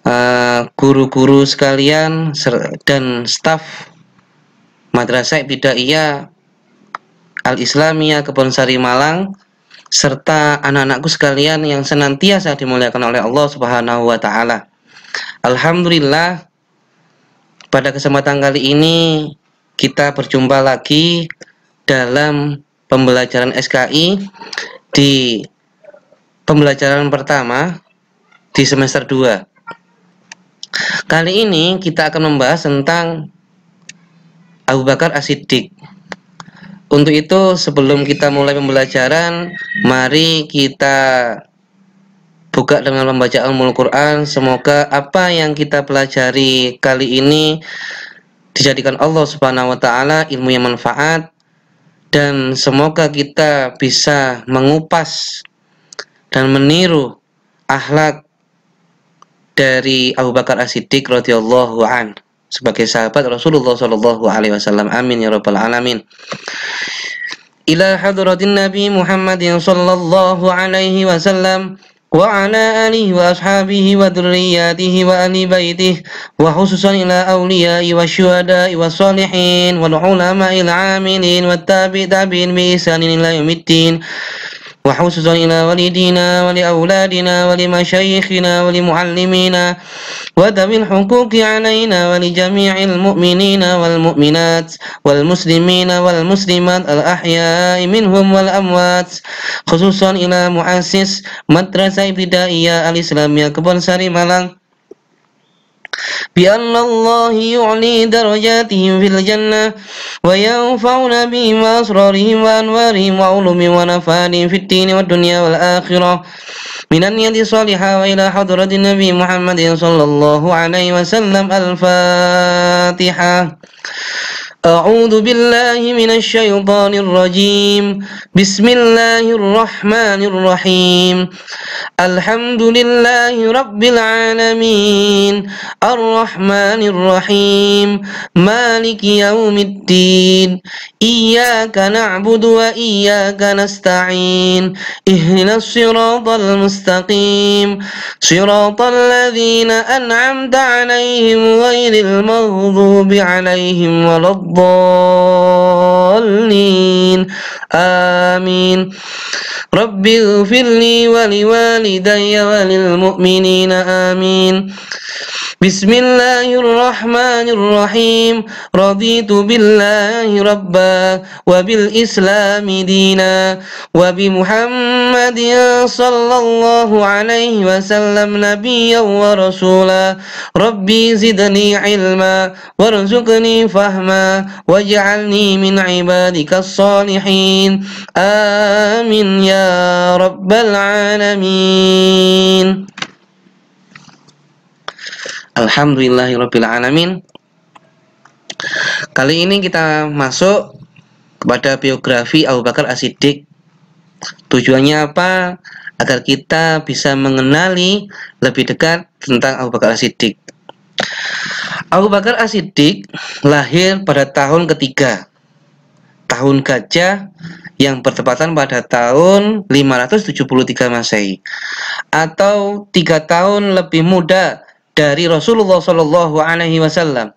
Eh, guru-guru uh, sekalian dan staf Madrasah Ibtidaiyah Al-Islamiyah Sari Malang serta anak-anakku sekalian yang senantiasa dimuliakan oleh Allah Subhanahu wa taala. Alhamdulillah pada kesempatan kali ini kita berjumpa lagi dalam pembelajaran SKI di pembelajaran pertama di semester 2. Kali ini kita akan membahas tentang Abu Bakar Asidik. Untuk itu sebelum kita mulai pembelajaran, mari kita buka dengan membaca Al-Mulul Quran. Semoga apa yang kita pelajari kali ini dijadikan Allah Subhanahu wa taala ilmu yang manfaat dan semoga kita bisa mengupas dan meniru ahlak dari Abu Bakar As Siddiq radhiyallahu an sebagai sahabat Rasulullah Shallallahu Alaihi Wasallam amin ya robbal alamin ila hadratin Nabi Muhammadin Shallallahu Alaihi Wasallam wa ala alihi wa ashabihi wa dhurriyyatihi wa ali baitihi wa khususan ila awliyai wa syuhada'i wa salihin wal ulama'il amilin wa tabi'in bi isanin ila yumittin وحسزا إلى والدينا ولأولادنا ولمشايخنا ولمعلمينا وذوي الحقوق علينا ولجميع المؤمنين والمؤمنات والمسلمين والمسلمات الأحياء منهم والأموات خصوصا إلى مؤسس مدرسة ابتدائية الإسلامية كبر سري ملان بأن الله يعلي درجاتهم في الجنة وينفعنا بهم أسرارهم وأنوارهم وعلومهم ونفعهم في الدين والدنيا والآخرة من اليد الصالحة وإلى حضرة النبي محمد صلى الله عليه وسلم الفاتحة أعوذ بالله من الشيطان الرجيم بسم الله الرحمن الرحيم الحمد لله رب العالمين الرحمن الرحيم مالك يوم الدين إياك نعبد وإياك نستعين إهنا الصراط المستقيم صراط الذين أنعمت عليهم غير المغضوب عليهم ولا الضالين آمين رب اغفر لي ولوالدي وللمؤمنين آمين بسم الله الرحمن الرحيم رضيت بالله ربا وبالإسلام دينا وبمحمد صلى الله عليه وسلم نبيا ورسولا ربي زدني علما وارزقني فهما واجعلني من عبادك الصالحين آمين يا رب العالمين Alhamdulillahirabbil Kali ini kita masuk kepada biografi Abu Bakar As-Siddiq. Tujuannya apa? Agar kita bisa mengenali lebih dekat tentang Abu Bakar As-Siddiq. Abu Bakar As-Siddiq lahir pada tahun ketiga, tahun gajah yang bertepatan pada tahun 573 Masehi atau tiga tahun lebih muda dari Rasulullah Shallallahu Alaihi Wasallam.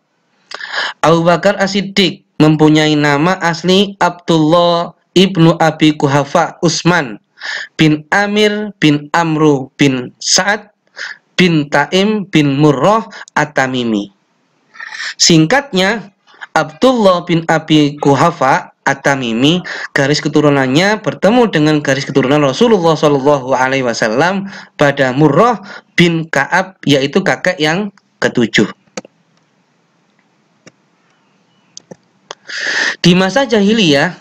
Abu Bakar As-Siddiq mempunyai nama asli Abdullah ibnu Abi Kuhafa Usman bin Amir bin Amru bin Sa'ad bin Taim bin Murrah At-Tamimi. Singkatnya, Abdullah bin Abi Kuhafa At-Tamimi garis keturunannya bertemu dengan garis keturunan Rasulullah Shallallahu Alaihi Wasallam pada Murrah bin Kaab yaitu kakek yang ketujuh. Di masa jahiliyah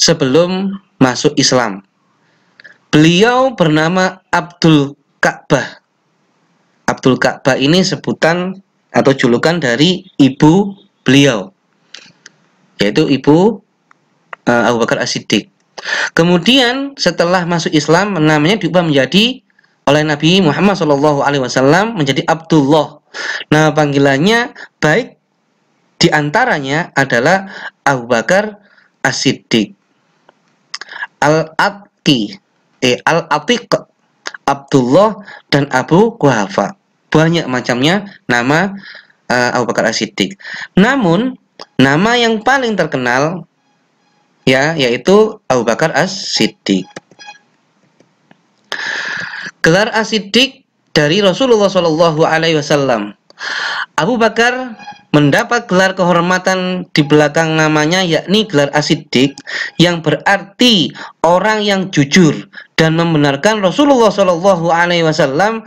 sebelum masuk Islam, beliau bernama Abdul Ka'bah. Abdul Ka'bah ini sebutan atau julukan dari ibu beliau, yaitu ibu eh, Abu Bakar As-Siddiq. Kemudian setelah masuk Islam namanya diubah menjadi oleh Nabi Muhammad Shallallahu Alaihi Wasallam menjadi Abdullah. Nah panggilannya baik diantaranya adalah Abu Bakar As-Siddiq, Al-Atqi, eh, Al-Atiq, Abdullah dan Abu Kuhafa. Banyak macamnya nama uh, Abu Bakar As-Siddiq. Namun nama yang paling terkenal ya yaitu Abu Bakar As-Siddiq. Gelar asidik dari Rasulullah Shallallahu Alaihi Wasallam. Abu Bakar mendapat gelar kehormatan di belakang namanya yakni gelar asidik yang berarti orang yang jujur dan membenarkan Rasulullah Shallallahu Alaihi Wasallam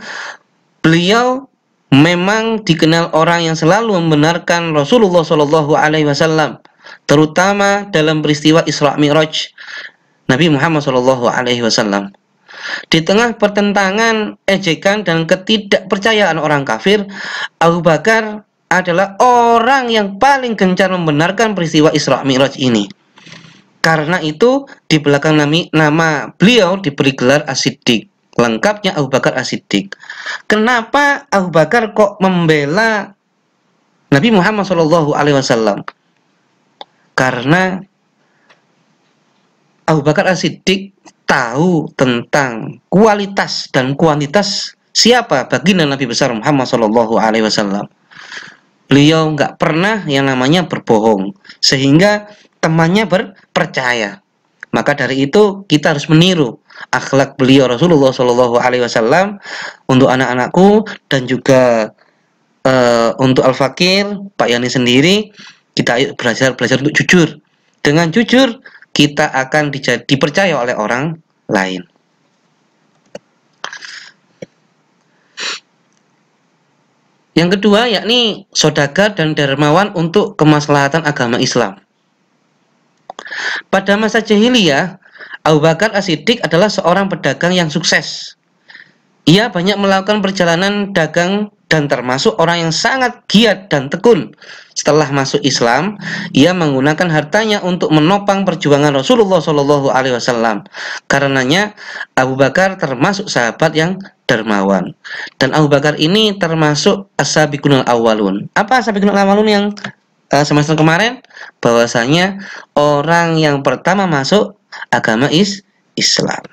beliau memang dikenal orang yang selalu membenarkan Rasulullah Shallallahu Alaihi Wasallam terutama dalam peristiwa Isra Mi'raj Nabi Muhammad Shallallahu Alaihi Wasallam di tengah pertentangan, ejekan, dan ketidakpercayaan orang kafir, Abu Bakar adalah orang yang paling gencar membenarkan peristiwa Isra Mi'raj ini. Karena itu, di belakang nami, nama beliau diberi gelar Asidik. Lengkapnya Abu Bakar Asidik. Kenapa Abu Bakar kok membela Nabi Muhammad Shallallahu Alaihi Wasallam? Karena Abu Bakar Asidik tahu tentang kualitas dan kuantitas siapa baginda Nabi besar Muhammad Shallallahu Alaihi Wasallam. Beliau nggak pernah yang namanya berbohong, sehingga temannya berpercaya. Maka dari itu kita harus meniru akhlak beliau Rasulullah Shallallahu Alaihi Wasallam untuk anak-anakku dan juga uh, untuk Al Fakir Pak Yani sendiri kita belajar belajar untuk jujur. Dengan jujur kita akan dipercaya oleh orang lain. Yang kedua yakni sodagar dan dermawan untuk kemaslahatan agama Islam. Pada masa jahiliyah, Abu Bakar As-Siddiq adalah seorang pedagang yang sukses. Ia banyak melakukan perjalanan dagang dan termasuk orang yang sangat giat dan tekun setelah masuk Islam, ia menggunakan hartanya untuk menopang perjuangan Rasulullah Shallallahu Alaihi Wasallam. Karenanya Abu Bakar termasuk sahabat yang dermawan. Dan Abu Bakar ini termasuk asabikunul awalun. Apa asabikunul awalun yang uh, semester kemarin? Bahwasanya orang yang pertama masuk agama is Islam.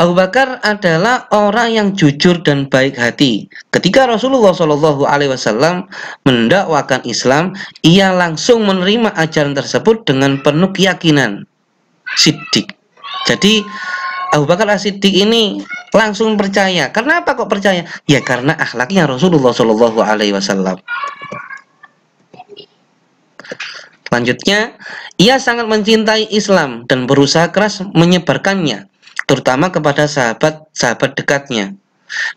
Abu Bakar adalah orang yang jujur dan baik hati. Ketika Rasulullah Shallallahu Alaihi Wasallam mendakwakan Islam, ia langsung menerima ajaran tersebut dengan penuh keyakinan. Sidik. Jadi Abu Bakar As Siddiq ini langsung percaya. Karena apa kok percaya? Ya karena akhlaknya Rasulullah Shallallahu Alaihi Wasallam. Selanjutnya, ia sangat mencintai Islam dan berusaha keras menyebarkannya terutama kepada sahabat-sahabat dekatnya.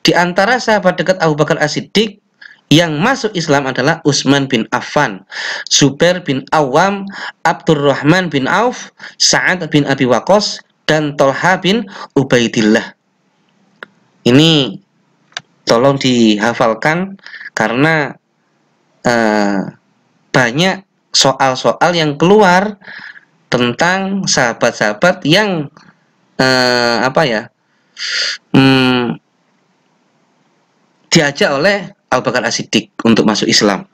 Di antara sahabat dekat Abu Bakar As-Siddiq yang masuk Islam adalah Utsman bin Affan, Zubair bin Awam, Abdurrahman bin Auf, Sa'ad bin Abi Waqqas, dan Tolha bin Ubaidillah. Ini tolong dihafalkan karena uh, banyak soal-soal yang keluar tentang sahabat-sahabat yang eh, apa ya hmm, diajak oleh Abu Bakar As-Siddiq untuk masuk Islam.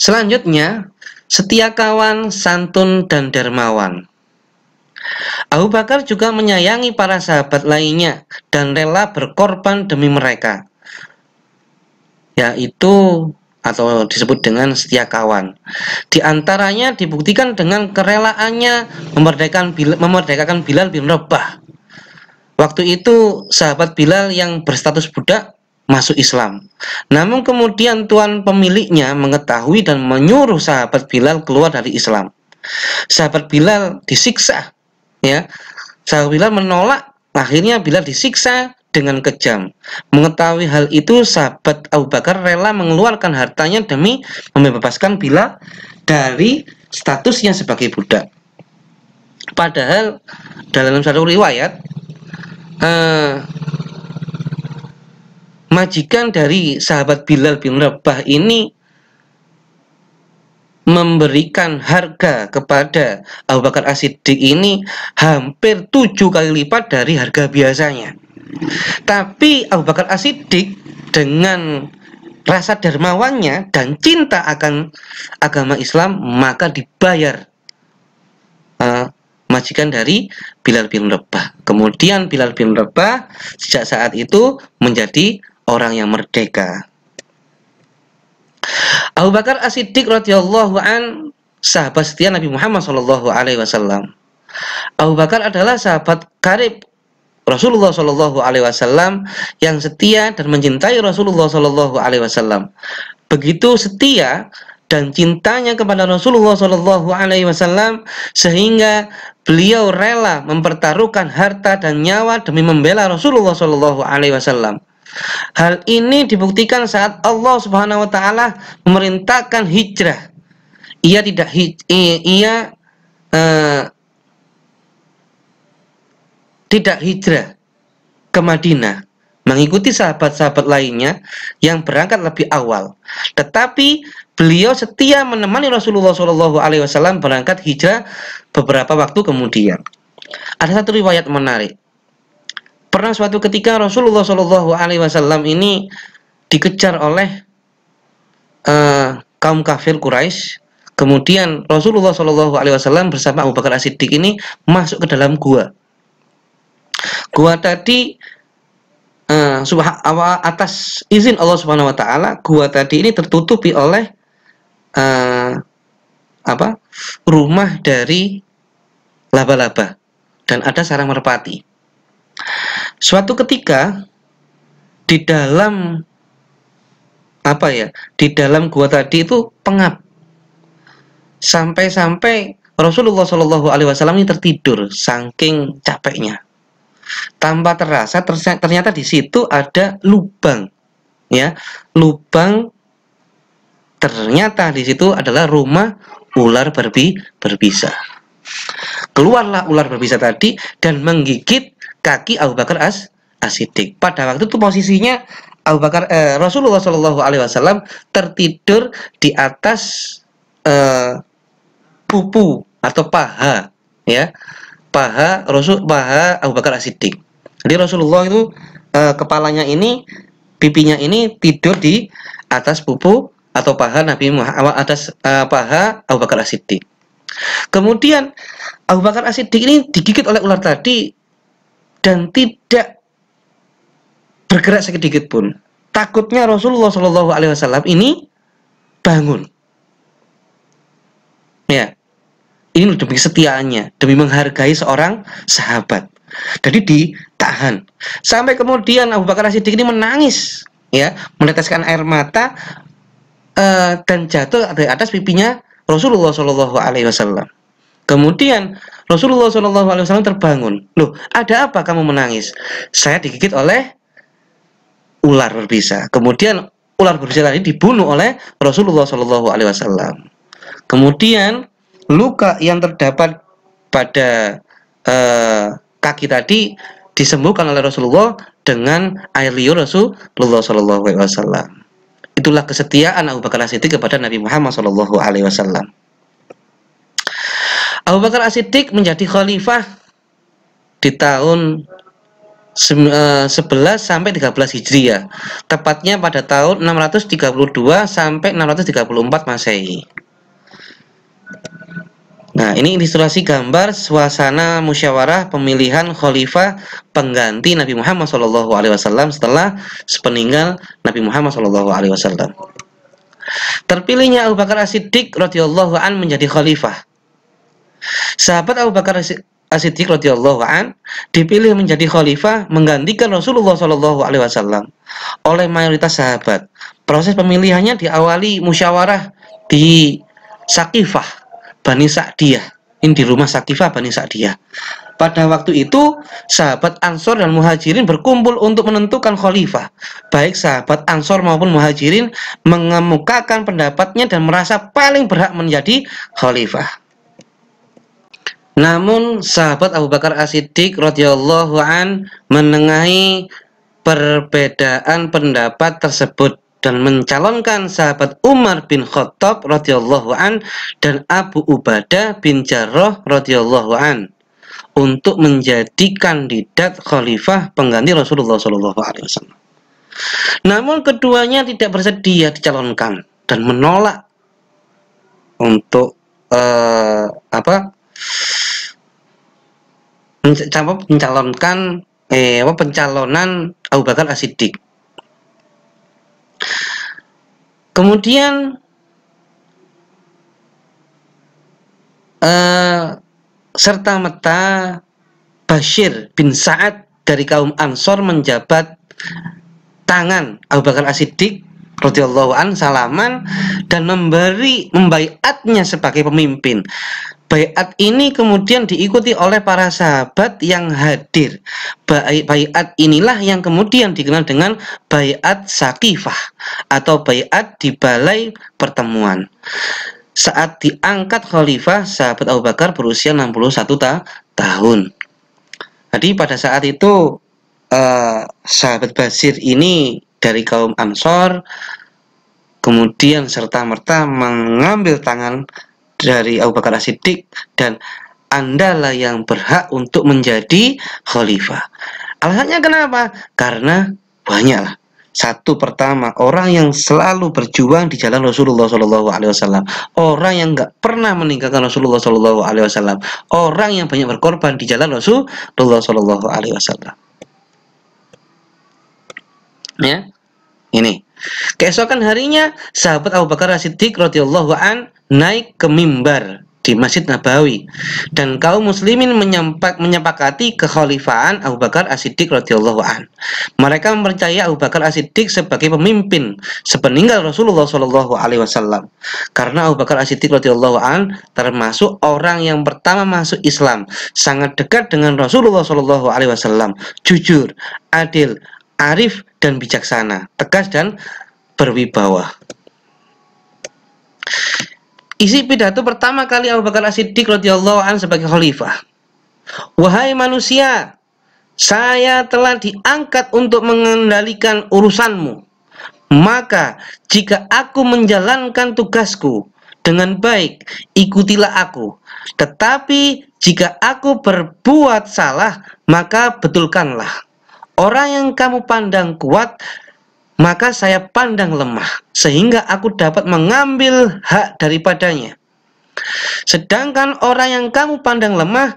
Selanjutnya, setia kawan, santun, dan dermawan. Abu Bakar juga menyayangi para sahabat lainnya dan rela berkorban demi mereka, yaitu atau disebut dengan setia kawan. Di antaranya dibuktikan dengan kerelaannya memerdekakan Bilal, memerdekakan Bilal bin Rabah. Waktu itu sahabat Bilal yang berstatus budak masuk Islam. Namun kemudian tuan pemiliknya mengetahui dan menyuruh sahabat Bilal keluar dari Islam. Sahabat Bilal disiksa, ya. Sahabat Bilal menolak, akhirnya Bilal disiksa dengan kejam. Mengetahui hal itu, sahabat Abu Bakar rela mengeluarkan hartanya demi membebaskan Bila dari statusnya sebagai budak. Padahal dalam satu riwayat, eh, majikan dari sahabat Bilal bin Rabah ini memberikan harga kepada Abu Bakar As-Siddiq ini hampir tujuh kali lipat dari harga biasanya. Tapi Abu Bakar Asidik dengan rasa dermawannya dan cinta akan agama Islam maka dibayar uh, majikan dari Bilal bin Rabah. Kemudian Bilal bin Rabah sejak saat itu menjadi orang yang merdeka. Abu Bakar Asidik radhiyallahu an sahabat setia Nabi Muhammad SAW Abu Bakar adalah sahabat karib Rasulullah Shallallahu Alaihi Wasallam yang setia dan mencintai Rasulullah Shallallahu Alaihi Wasallam begitu setia dan cintanya kepada Rasulullah Shallallahu Alaihi Wasallam sehingga beliau rela mempertaruhkan harta dan nyawa demi membela Rasulullah Shallallahu Alaihi Wasallam. Hal ini dibuktikan saat Allah Subhanahu Wa Taala memerintahkan hijrah. Ia tidak hij ia uh, tidak hijrah ke Madinah mengikuti sahabat-sahabat lainnya yang berangkat lebih awal. Tetapi beliau setia menemani Rasulullah Shallallahu Alaihi Wasallam berangkat hijrah beberapa waktu kemudian. Ada satu riwayat menarik. Pernah suatu ketika Rasulullah Shallallahu Alaihi Wasallam ini dikejar oleh uh, kaum kafir Quraisy. Kemudian Rasulullah Shallallahu Alaihi Wasallam bersama Abu Bakar As Siddiq ini masuk ke dalam gua. Gua tadi uh, eh, subah awal atas izin Allah Subhanahu wa taala, gua tadi ini tertutupi oleh uh, apa? rumah dari laba-laba dan ada sarang merpati. Suatu ketika di dalam apa ya? Di dalam gua tadi itu pengap. Sampai-sampai Rasulullah Shallallahu alaihi wasallam ini tertidur saking capeknya tanpa terasa ternyata di situ ada lubang ya lubang ternyata di situ adalah rumah ular berbi berbisa keluarlah ular berbisa tadi dan menggigit kaki Abu Bakar as asidik pada waktu itu posisinya Abu Bakar eh, Rasulullah Shallallahu Alaihi Wasallam tertidur di atas eh, pupu atau paha ya paha Rasul paha Abu Bakar As-Siddiq. Jadi Rasulullah itu e, kepalanya ini pipinya ini tidur di atas pupu atau paha Nabi Muhammad atas e, paha Abu Bakar As-Siddiq. Kemudian Abu Bakar As-Siddiq ini digigit oleh ular tadi dan tidak bergerak sedikit pun. Takutnya Rasulullah Shallallahu alaihi wasallam ini bangun. Ya, ini demi setianya, demi menghargai seorang sahabat. Jadi ditahan. Sampai kemudian Abu Bakar Siddiq ini menangis, ya, meneteskan air mata uh, dan jatuh dari atas pipinya Rasulullah Shallallahu Alaihi Wasallam. Kemudian Rasulullah Shallallahu Alaihi Wasallam terbangun. Loh, ada apa kamu menangis? Saya digigit oleh ular berbisa. Kemudian ular berbisa tadi dibunuh oleh Rasulullah Shallallahu Alaihi Wasallam. Kemudian luka yang terdapat pada uh, kaki tadi disembuhkan oleh Rasulullah dengan air liur Rasulullah Shallallahu Alaihi Wasallam. Itulah kesetiaan Abu Bakar As-Siddiq kepada Nabi Muhammad Shallallahu Alaihi Wasallam. Abu Bakar As-Siddiq menjadi khalifah di tahun 11 eh, sampai 13 Hijriah, tepatnya pada tahun 632 sampai 634 Masehi. Nah, ini ilustrasi gambar suasana musyawarah pemilihan khalifah pengganti Nabi Muhammad SAW setelah sepeninggal Nabi Muhammad SAW. Terpilihnya Abu Bakar As-Siddiq radhiyallahu an menjadi khalifah. Sahabat Abu Bakar As-Siddiq radhiyallahu an dipilih menjadi khalifah menggantikan Rasulullah SAW oleh mayoritas sahabat. Proses pemilihannya diawali musyawarah di Sakifah Bani Sa'diyah ini di rumah Sakifa Bani Sa'diyah. Pada waktu itu, sahabat Ansor dan Muhajirin berkumpul untuk menentukan khalifah. Baik sahabat Ansor maupun Muhajirin mengemukakan pendapatnya dan merasa paling berhak menjadi khalifah. Namun sahabat Abu Bakar As-Siddiq radhiyallahu an menengahi perbedaan pendapat tersebut dan mencalonkan sahabat Umar bin Khattab radhiyallahu an dan Abu Ubadah bin Jarrah radhiyallahu an untuk menjadi kandidat khalifah pengganti Rasulullah Shallallahu alaihi wasallam. Namun keduanya tidak bersedia dicalonkan dan menolak untuk uh, apa? mencalonkan eh apa pencalonan Abu Bakar As-Siddiq Kemudian uh, serta merta Bashir bin Sa'ad dari kaum Ansor menjabat tangan Abu Bakar As-Siddiq radhiyallahu an salaman dan memberi membaiatnya sebagai pemimpin. Bayat ini kemudian diikuti oleh para sahabat yang hadir. Bayat inilah yang kemudian dikenal dengan Bayat sakifah atau Bayat di balai pertemuan. Saat diangkat khalifah, sahabat Abu Bakar berusia 61 ta tahun. Jadi pada saat itu eh, sahabat Basir ini dari kaum Ansor kemudian serta merta mengambil tangan dari Abu Bakar As-Siddiq dan andalah yang berhak untuk menjadi khalifah. Alasannya kenapa? Karena banyaklah. Satu pertama, orang yang selalu berjuang di jalan Rasulullah Shallallahu Alaihi Wasallam, orang yang nggak pernah meninggalkan Rasulullah Shallallahu Alaihi Wasallam, orang yang banyak berkorban di jalan Rasulullah Shallallahu Alaihi Wasallam. Ya, ini keesokan harinya sahabat Abu Bakar As Siddiq radhiyallahu an naik ke mimbar di Masjid Nabawi dan kaum muslimin menyempak, menyepakati kekhalifahan Abu Bakar As-Siddiq radhiyallahu an. Mereka mempercayai Abu Bakar As-Siddiq sebagai pemimpin sepeninggal Rasulullah shallallahu alaihi wasallam. Karena Abu Bakar As-Siddiq radhiyallahu an termasuk orang yang pertama masuk Islam, sangat dekat dengan Rasulullah shallallahu alaihi wasallam, jujur, adil, arif dan bijaksana, tegas dan berwibawa. Isi pidato pertama kali Abu Bakar As-Siddiq radhiyallahu an sebagai khalifah. Wahai manusia, saya telah diangkat untuk mengendalikan urusanmu. Maka jika aku menjalankan tugasku dengan baik, ikutilah aku. Tetapi jika aku berbuat salah, maka betulkanlah. Orang yang kamu pandang kuat, maka saya pandang lemah, sehingga aku dapat mengambil hak daripadanya. Sedangkan orang yang kamu pandang lemah,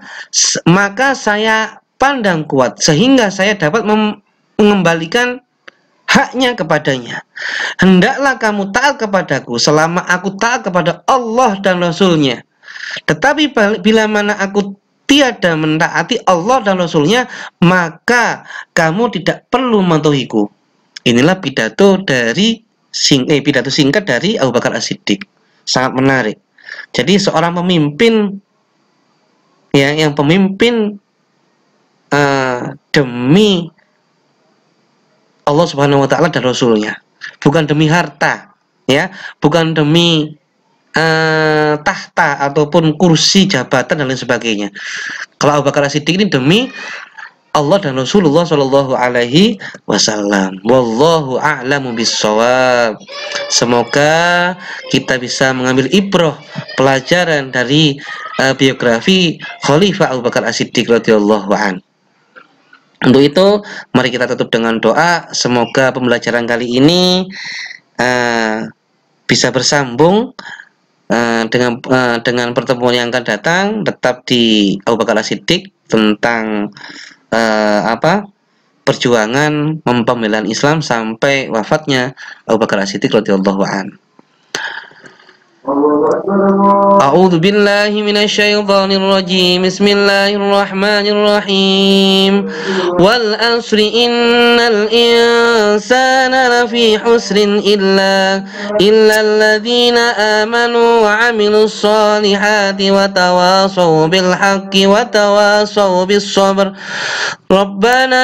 maka saya pandang kuat, sehingga saya dapat mengembalikan haknya kepadanya. Hendaklah kamu taat kepadaku selama aku taat kepada Allah dan Rasulnya. Tetapi bila mana aku tiada mentaati Allah dan Rasulnya, maka kamu tidak perlu mentuhiku. Inilah pidato dari sing, eh, pidato singkat dari Abu Bakar As-Siddiq. Sangat menarik. Jadi seorang pemimpin ya yang pemimpin uh, demi Allah Subhanahu wa taala dan rasulnya, bukan demi harta, ya, bukan demi uh, tahta ataupun kursi jabatan dan lain sebagainya. Kalau Abu Bakar Siddiq ini demi Allah dan Rasulullah Shallallahu Alaihi Wasallam. Wallahu a'lamu bisawab. Semoga kita bisa mengambil ibroh pelajaran dari uh, biografi Khalifah Abu Bakar As-Siddiq radhiyallahu an. Untuk itu, mari kita tutup dengan doa. Semoga pembelajaran kali ini uh, bisa bersambung uh, dengan uh, dengan pertemuan yang akan datang tetap di Abu Bakar As-Siddiq tentang uh, apa perjuangan pembelaan Islam sampai wafatnya Abu Bakar As-Siddiq radhiyallahu أعوذ بالله من الشيطان الرجيم بسم الله الرحمن الرحيم والأسر إن الإنسان لفي حسر إلا إلا الذين آمنوا وعملوا الصالحات وتواصوا بالحق وتواصوا بالصبر ربنا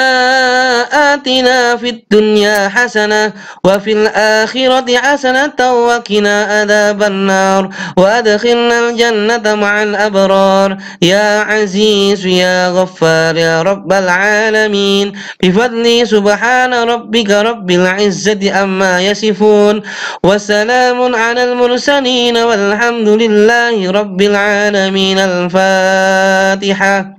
آتنا في الدنيا حسنة وفي الآخرة حسنة وقنا عذاب النار النار وأدخلنا الجنة مع الأبرار يا عزيز يا غفار يا رب العالمين بفضلي سبحان ربك رب العزة أما يصفون وسلام على المرسلين والحمد لله رب العالمين الفاتحة